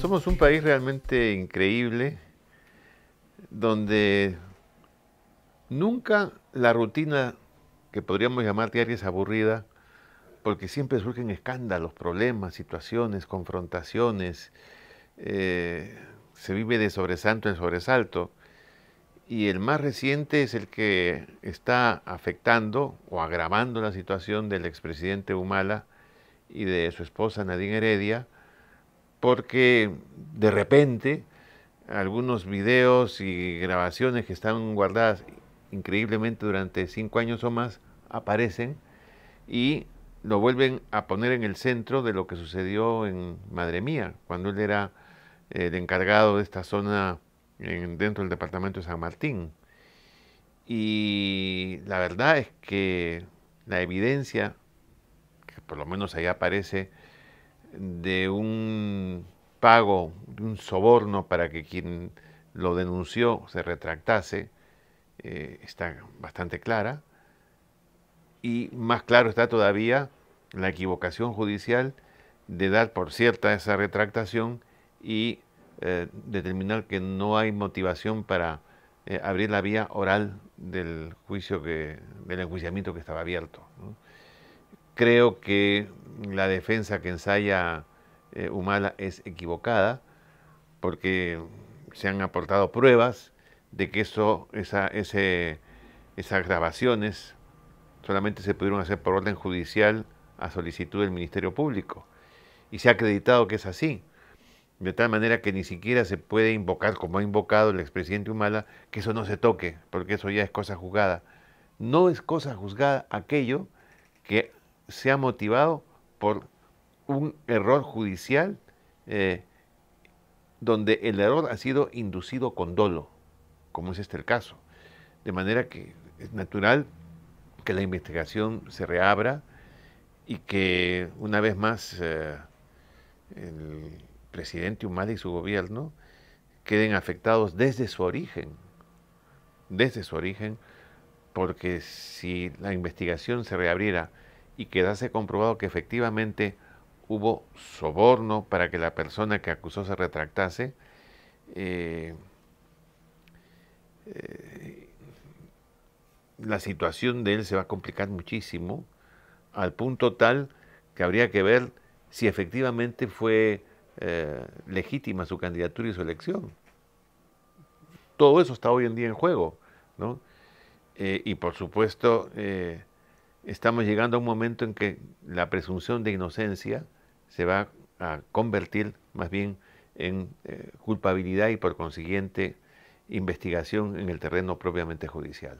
Somos un país realmente increíble donde nunca la rutina que podríamos llamar diaria es aburrida porque siempre surgen escándalos, problemas, situaciones, confrontaciones. Eh, se vive de sobresalto en sobresalto. Y el más reciente es el que está afectando o agravando la situación del expresidente Humala y de su esposa Nadine Heredia, porque de repente algunos videos y grabaciones que están guardadas increíblemente durante cinco años o más aparecen y lo vuelven a poner en el centro de lo que sucedió en Madre Mía, cuando él era eh, el encargado de esta zona dentro del departamento de San Martín. Y la verdad es que la evidencia, que por lo menos ahí aparece, de un pago, de un soborno para que quien lo denunció se retractase, eh, está bastante clara. Y más claro está todavía la equivocación judicial de dar por cierta esa retractación y eh, determinar que no hay motivación para eh, abrir la vía oral del juicio que, del enjuiciamiento que estaba abierto. Creo que la defensa que ensaya eh, Humala es equivocada porque se han aportado pruebas de que eso, esa, ese, esas grabaciones solamente se pudieron hacer por orden judicial a solicitud del Ministerio Público. Y se ha acreditado que es así. De tal manera que ni siquiera se puede invocar, como ha invocado el expresidente Humala, que eso no se toque, porque eso ya es cosa juzgada. No es cosa juzgada aquello que se ha motivado por un error judicial eh, donde el error ha sido inducido con dolo, como es este el caso. De manera que es natural que la investigación se reabra y que una vez más eh, el presidente Humala y su gobierno queden afectados desde su origen, desde su origen, porque si la investigación se reabriera y quedase comprobado que efectivamente hubo soborno para que la persona que acusó se retractase, eh, eh, la situación de él se va a complicar muchísimo, al punto tal que habría que ver si efectivamente fue eh, legítima su candidatura y su elección. Todo eso está hoy en día en juego, ¿no? y por supuesto estamos llegando a un momento en que la presunción de inocencia se va a convertir más bien en eh, culpabilidad y por consiguiente investigación en el terreno propiamente judicial.